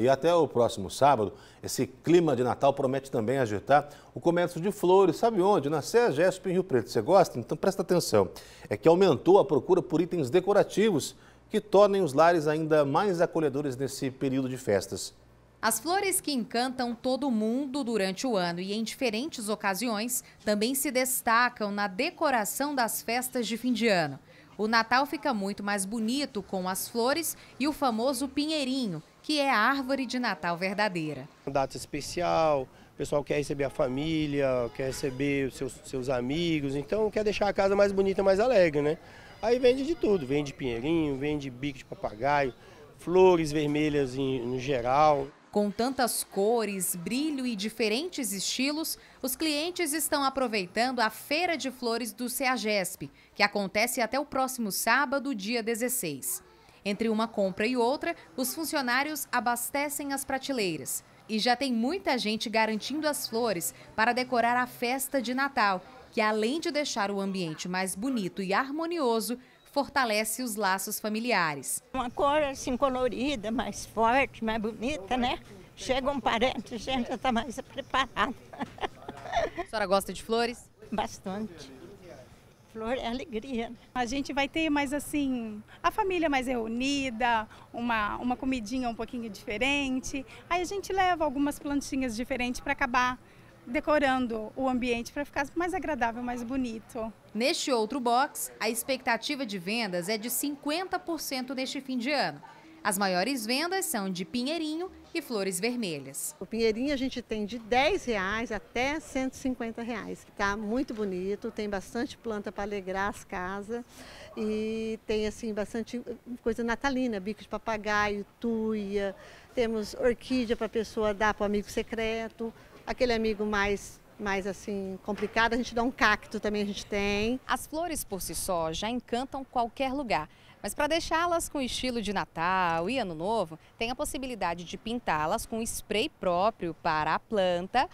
E até o próximo sábado, esse clima de Natal promete também agitar o comércio de flores. Sabe onde? Na CEAGESP em Rio Preto. Você gosta? Então presta atenção. É que aumentou a procura por itens decorativos que tornem os lares ainda mais acolhedores nesse período de festas. As flores que encantam todo mundo durante o ano e em diferentes ocasiões também se destacam na decoração das festas de fim de ano. O Natal fica muito mais bonito com as flores e o famoso pinheirinho, que é a árvore de Natal verdadeira. Data especial, o pessoal quer receber a família, quer receber os seus, seus amigos, então quer deixar a casa mais bonita, mais alegre, né? Aí vende de tudo, vende pinheirinho, vende bico de papagaio, flores vermelhas em, no geral. Com tantas cores, brilho e diferentes estilos, os clientes estão aproveitando a Feira de Flores do CEAGESP, que acontece até o próximo sábado, dia 16. Entre uma compra e outra, os funcionários abastecem as prateleiras. E já tem muita gente garantindo as flores para decorar a festa de Natal, que além de deixar o ambiente mais bonito e harmonioso, fortalece os laços familiares. Uma cor assim colorida, mais forte, mais bonita, né? Chega um parente, a gente já está mais preparada. A senhora gosta de flores? Bastante. Flor é alegria. Né? A gente vai ter mais assim, a família mais reunida, uma, uma comidinha um pouquinho diferente. Aí a gente leva algumas plantinhas diferentes para acabar decorando o ambiente para ficar mais agradável, mais bonito. Neste outro box, a expectativa de vendas é de 50% neste fim de ano. As maiores vendas são de pinheirinho e flores vermelhas. O pinheirinho a gente tem de 10 reais até 150 reais. Está muito bonito, tem bastante planta para alegrar as casas e tem assim bastante coisa natalina, bico de papagaio, tuia, temos orquídea para pessoa dar para o amigo secreto, Aquele amigo mais mais assim complicado, a gente dá um cacto também a gente tem. As flores por si só já encantam qualquer lugar, mas para deixá-las com estilo de Natal e Ano Novo, tem a possibilidade de pintá-las com spray próprio para a planta,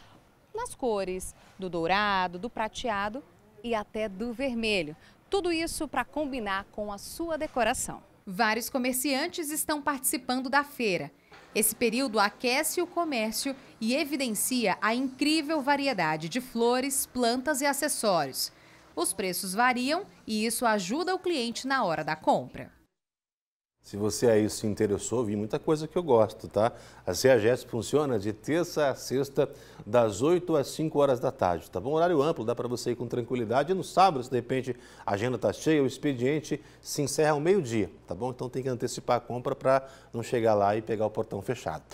nas cores do dourado, do prateado e até do vermelho. Tudo isso para combinar com a sua decoração. Vários comerciantes estão participando da feira esse período aquece o comércio e evidencia a incrível variedade de flores, plantas e acessórios. Os preços variam e isso ajuda o cliente na hora da compra. Se você aí se interessou, vi muita coisa que eu gosto, tá? A CEAGES funciona de terça a sexta, das 8 às 5 horas da tarde, tá bom? Horário amplo, dá para você ir com tranquilidade. E no sábado, se de repente a agenda tá cheia, o expediente se encerra ao meio-dia, tá bom? Então tem que antecipar a compra para não chegar lá e pegar o portão fechado.